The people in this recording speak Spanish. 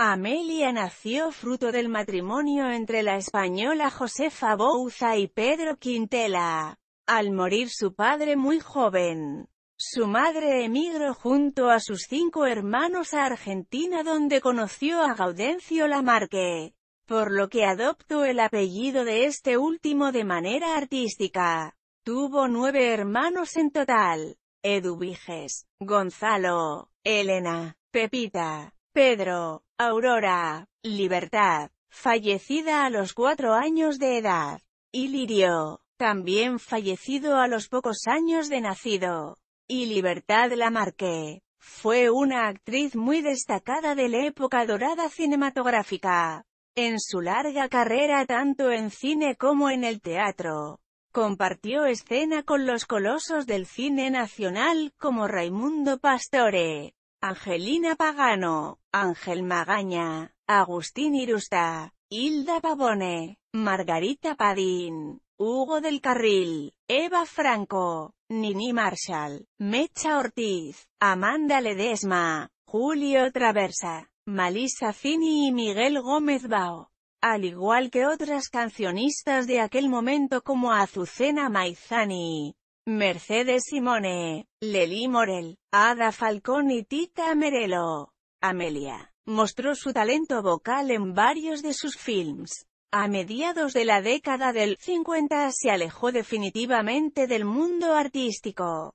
Amelia nació fruto del matrimonio entre la española Josefa Bouza y Pedro Quintela. Al morir su padre muy joven, su madre emigró junto a sus cinco hermanos a Argentina donde conoció a Gaudencio Lamarque, por lo que adoptó el apellido de este último de manera artística. Tuvo nueve hermanos en total, Eduviges, Gonzalo, Elena, Pepita, Pedro, Aurora, Libertad, fallecida a los cuatro años de edad, y Lirio, también fallecido a los pocos años de nacido, y Libertad Lamarque, fue una actriz muy destacada de la época dorada cinematográfica, en su larga carrera tanto en cine como en el teatro. Compartió escena con los colosos del cine nacional como Raimundo Pastore, Angelina Pagano, Ángel Magaña, Agustín Irusta, Hilda Pavone, Margarita Padín, Hugo del Carril, Eva Franco, Nini Marshall, Mecha Ortiz, Amanda Ledesma, Julio Traversa, Malisa Fini y Miguel Gómez Bao. Al igual que otras cancionistas de aquel momento como Azucena Maizani, Mercedes Simone, Lely Morel, Ada Falcón y Tita Merelo. Amelia. Mostró su talento vocal en varios de sus films. A mediados de la década del 50 se alejó definitivamente del mundo artístico.